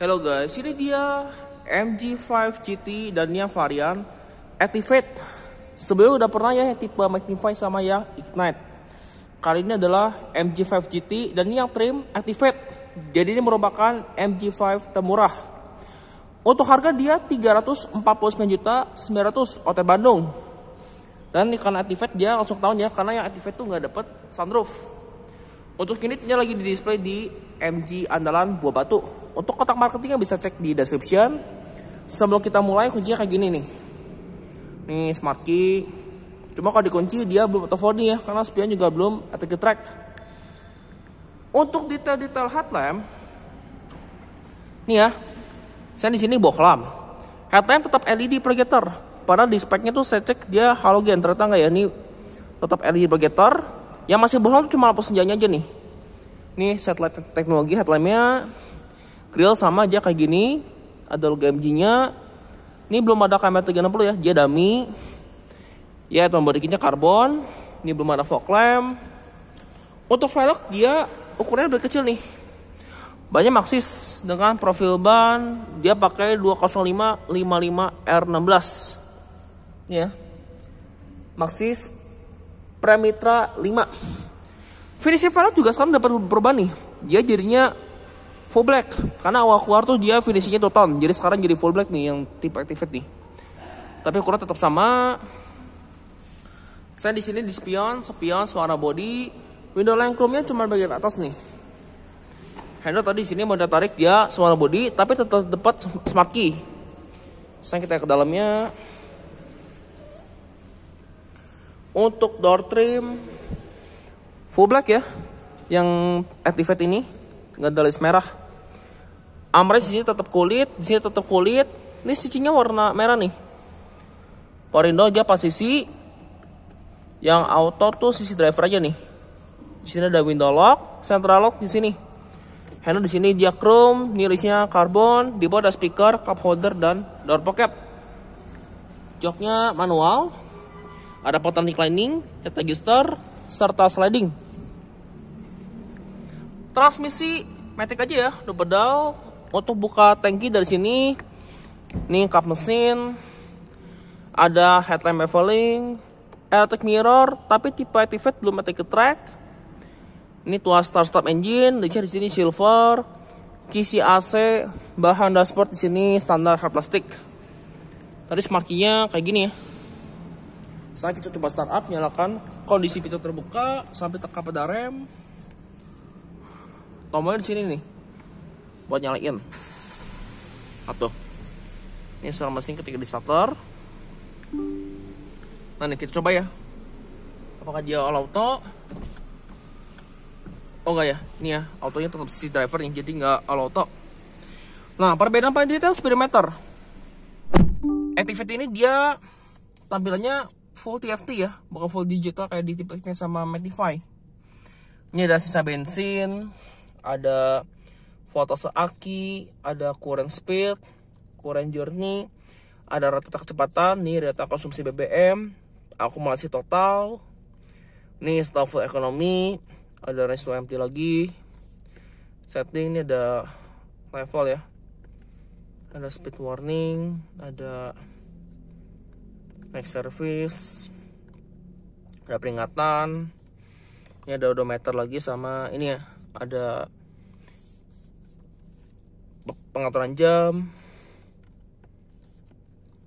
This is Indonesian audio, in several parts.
Halo guys, ini dia MG5 GT dan Nia varian Activate Sebelumnya udah pernah ya tipe Magnify sama yang Ignite. Kali ini adalah MG5 GT dan ini yang trim Activate. Jadi ini merupakan MG5 termurah. Untuk harga dia 349 juta 900 OT Bandung. Dan karena Activate dia langsung tahun ya karena yang Activate tuh nggak dapet sunroof. Untuk unitnya lagi di display di MG andalan Buah Batu. Untuk kotak marketingnya bisa cek di description. Sebelum kita mulai kuncinya kayak gini nih nih smart key cuma kalau dikunci dia belum telepon ya karena spion juga belum attribute track untuk detail-detail headlamp nih ya saya di sini bohlam, headlamp tetap LED projector padahal di speknya tuh saya cek dia halogen ternyata nggak ya ini tetap LED projector yang masih bohlam cuma lampu senjanya aja nih nih satellite teknologi headlampnya grill sama aja kayak gini ada logo MG nya ini belum ada kamera 360 ya, dia dummy. Ya, tombol dikitnya karbon. Ini belum ada fog lamp. Untuk velg dia ukurannya lebih kecil nih. Banyak Maxis dengan profil ban dia pakai 205 55 R16. Ya. Maxis Premitra 5. Finishing velg juga sekarang dapat berubah nih. Dia jadinya full black karena awal keluar tuh dia finishingnya tuh ton jadi sekarang jadi full black nih yang tipe activate nih tapi ukuran tetap sama saya di sini di spion spion suara body window lengkungnya cuma bagian atas nih handle tadi di sini mau tarik dia suara body tapi tetap dapat smart key sekarang kita ke dalamnya untuk door trim full black ya yang activate ini nggak ada merah amres di sini tetap kulit di sini tetap kulit ini sisinya warna merah nih Porindo aja pas yang auto tuh sisi driver aja nih di sini ada window lock central lock di sini handle di sini dia chrome nirisnya karbon di bawah ada speaker cup holder dan door pocket joknya manual ada potensi lining head adjuster serta sliding transmisi metik aja ya udah pedal untuk oh, buka tangki dari sini ini kap mesin ada headlamp leveling electric mirror tapi tipe activate belum metik ke track ini tuas start stop engine di sini silver kisi AC bahan dashboard di sini standar hard plastik tadi smart key-nya kayak gini ya sekarang kita coba start up nyalakan kondisi pintu terbuka sampai tekan pada rem tombolnya di sini nih buat nyalain atau ini suara mesin ketika di starter nah nih kita coba ya apakah dia all auto oh enggak ya ini ya autonya tetap si driver yang jadi nggak all auto nah perbedaan paling detail speedometer activity ini dia tampilannya full TFT ya bukan full digital kayak di tipe sama Magnify ini ada sisa bensin ada foto seaki, ada current speed, current journey, ada rata kecepatan, nih data konsumsi BBM, akumulasi total, nih staff ekonomi, ada to empty lagi, setting ini ada level ya, ada speed warning, ada next service, ada peringatan, ini ada odometer lagi sama ini ya, ada pengaturan jam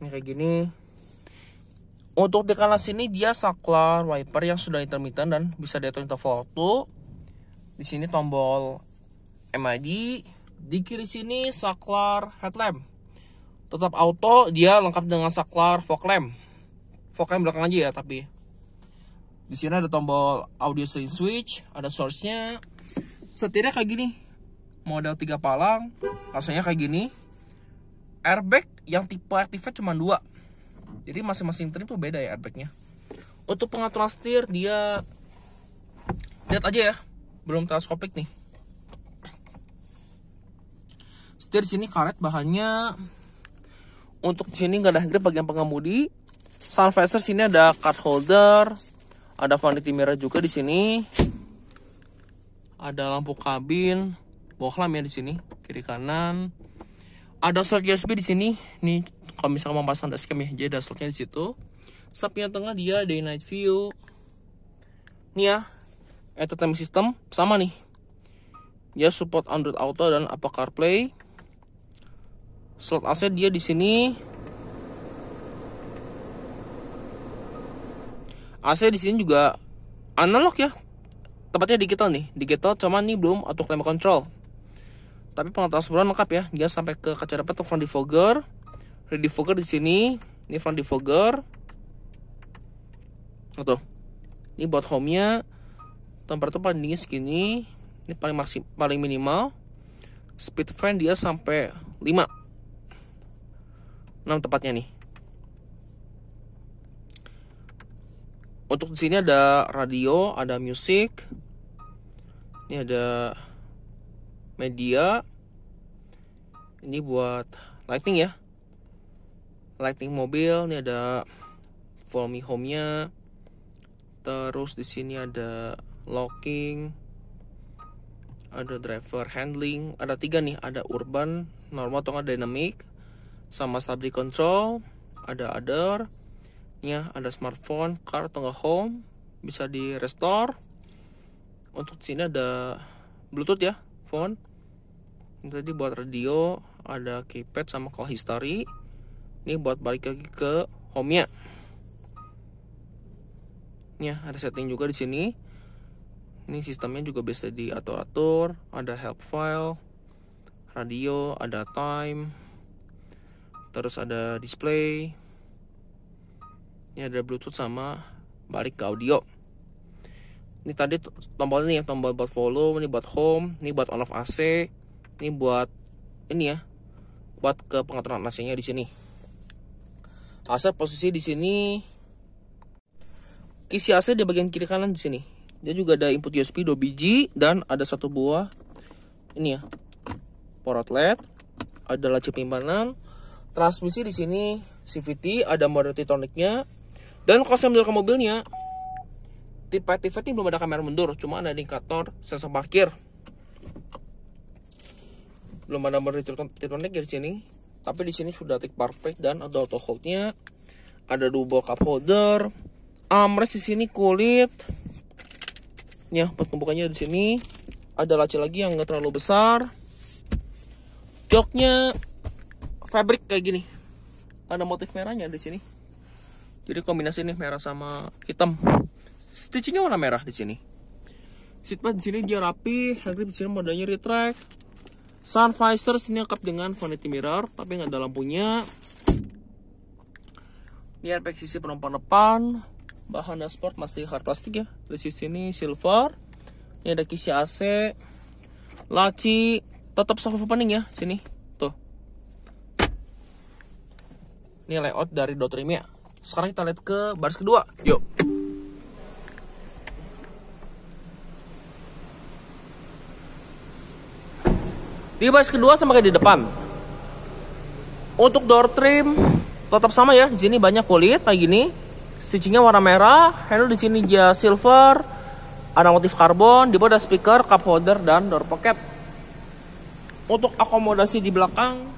ini kayak gini untuk di kanan sini dia saklar wiper yang sudah intermittent dan bisa diatur untuk waktu di sini tombol MID di kiri sini saklar headlamp tetap auto dia lengkap dengan saklar fog lamp fog lamp belakang aja ya tapi di sini ada tombol audio switch ada source-nya setirnya kayak gini model 3 palang langsungnya kayak gini airbag yang tipe aktifnya cuma dua jadi masing-masing trim tuh beda ya airbagnya untuk pengaturan setir dia lihat aja ya belum teleskopik nih setir sini karet bahannya untuk sini nggak ada grip bagian pengemudi sun visor sini ada card holder ada vanity mirror juga di sini ada lampu kabin bohlam ya di sini kiri kanan ada slot USB di sini nih kalau misalnya mau pasang dashcam ya jadi ada slotnya di situ sapnya tengah dia day night view nih ya entertainment system sama nih dia support Android Auto dan Apple CarPlay slot AC dia di sini AC di sini juga analog ya tepatnya digital nih digital cuman nih belum auto climate control tapi pengetahuan sebulan lengkap ya dia sampai ke kaca depan tuh front defogger rear defogger di sini ini front defogger oh, ini buat home nya temperatur paling dingin segini ini paling maksim paling minimal speed fan dia sampai 5 6 tepatnya nih untuk di sini ada radio ada musik ini ada media ini buat lighting ya lighting mobil ini ada follow me home nya terus di sini ada locking ada driver handling ada tiga nih ada urban normal atau dynamic sama stability control ada other ya ada smartphone car atau home bisa di restore untuk sini ada bluetooth ya phone tadi buat radio ada keypad sama call history ini buat balik lagi ke home nya ya ada setting juga di sini ini sistemnya juga bisa diatur atur ada help file radio ada time terus ada display ini ada bluetooth sama balik ke audio ini tadi tombol ini ya tombol buat follow ini buat home ini buat on off AC ini buat ini ya buat ke pengaturan nasinya di sini AC posisi di sini kisi AC di bagian kiri kanan di sini dia juga ada input USB 2 biji dan ada satu buah ini ya power outlet ada laci penyimpanan transmisi di sini CVT ada mode titoniknya dan kalau saya ke mobilnya tipe tipe ini belum ada kamera mundur cuma ada indikator sensor parkir belum ada mode treatment ya di sini tapi di sini sudah tick park brake dan ada auto holdnya ada double cup holder armrest di sini kulit ya pas pembukanya di sini ada laci lagi yang nggak terlalu besar joknya fabric kayak gini ada motif merahnya di sini jadi kombinasi ini merah sama hitam stitchingnya warna merah di sini seatpad di sini dia rapi hand di sini modelnya retract Sun visor sini lengkap dengan vanity mirror, tapi nggak ada lampunya. Ini airbag sisi penumpang depan. Bahan dashboard masih hard plastik ya. Di sisi ini silver. Ini ada kisi AC. Laci tetap soft opening ya sini. Tuh. Ini layout dari ya. Sekarang kita lihat ke baris kedua. Yuk. Di baris kedua sama kayak di depan. Untuk door trim tetap sama ya. Di sini banyak kulit kayak gini. Stitchingnya warna merah. Handle di sini dia silver. Ada motif karbon. Di bawah ada speaker, cup holder, dan door pocket. Untuk akomodasi di belakang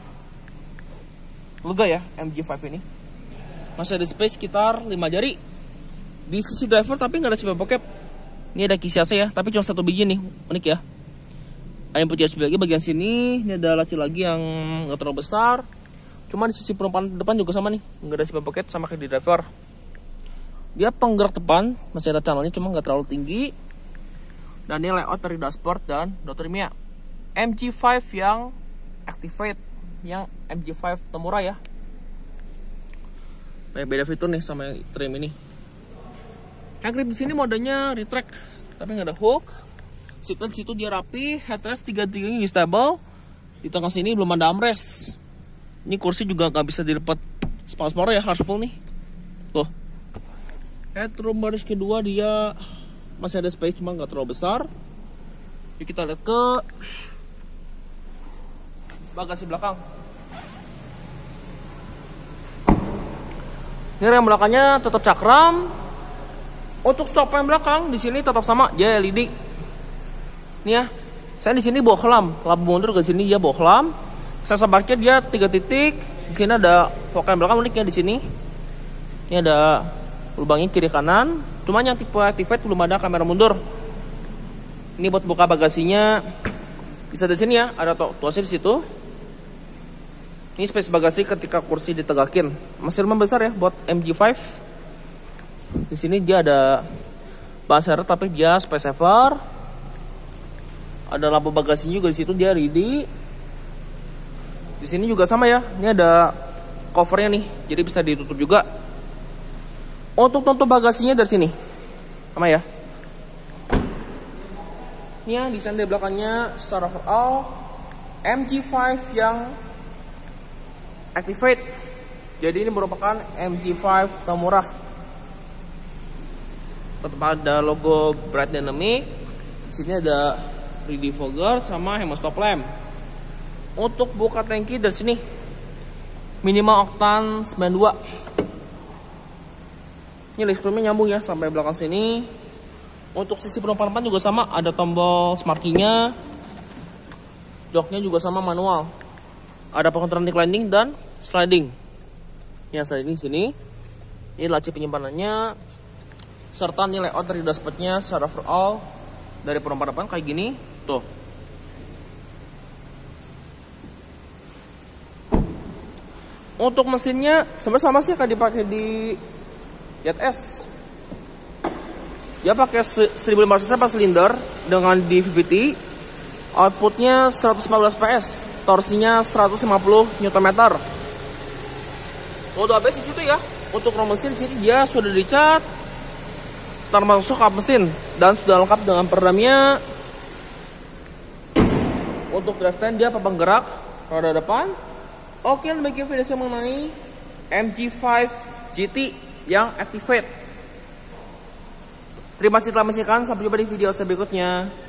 lega ya MG5 ini. Masih ada space sekitar 5 jari. Di sisi driver tapi nggak ada seatbelt pocket. Ini ada kisi AC ya, tapi cuma satu biji nih. Unik ya ayam putih SBG lagi bagian sini ini ada laci lagi yang nggak terlalu besar cuma di sisi penumpang depan juga sama nih nggak ada sipan paket sama kayak di driver dia penggerak depan masih ada channelnya cuma nggak terlalu tinggi dan ini layout dari dashboard dan Mia MG5 yang activate yang MG5 temurah ya banyak beda fitur nih sama yang trim ini yang grip di sini modenya retract tapi nggak ada hook seatbelt situ dia rapi headrest tiga ini stable di tengah sini belum ada armrest ini kursi juga nggak bisa dilepet separuh ya harus full nih tuh headroom baris kedua dia masih ada space cuma nggak terlalu besar yuk kita lihat ke bagasi belakang ini rem belakangnya tetap cakram untuk stop rem belakang di sini tetap sama dia LED Nih ya, saya di sini bohlam, lampu mundur ke sini ya bohlam. Saya sebarnya dia tiga titik. Di sini ada vokal belakang uniknya di sini. Ini ada lubangnya kiri kanan. Cuman yang tipe activate belum ada kamera mundur. Ini buat buka bagasinya. Bisa di sini ya, ada to tuasnya di situ. Ini space bagasi ketika kursi ditegakin. Masih lumayan besar ya buat MG5. Di sini dia ada bahasa tapi dia space saver ada lampu bagasi juga di situ dia ready di sini juga sama ya ini ada covernya nih jadi bisa ditutup juga oh, untuk tutup bagasinya dari sini sama ya ini ya desain di belakangnya secara overall MG5 yang activate jadi ini merupakan MG5 termurah tetap ada logo Bright Dynamic di sini ada ready fogger sama hemostop lamp untuk buka tangki dari sini minimal oktan 92 ini listrumnya nyambung ya sampai belakang sini untuk sisi penumpang depan juga sama ada tombol smart key-nya joknya juga sama manual ada pengontrol anti landing dan sliding yang sliding sini ini laci penyimpanannya serta nilai layout dari dashboardnya secara overall dari penumpang depan kayak gini jatuh untuk mesinnya sebenarnya sama sih akan dipakai di Jet S Ya pakai 1500 cc silinder dengan DVT. outputnya 114 PS torsinya 150 Nm untuk ABS di situ ya untuk rom mesin sini dia sudah dicat termasuk kap mesin dan sudah lengkap dengan peredamnya untuk drive stand dia penggerak roda depan. Oke, demikian video saya mengenai MG5 GT yang activate. Terima kasih telah menyaksikan. Sampai jumpa di video saya berikutnya.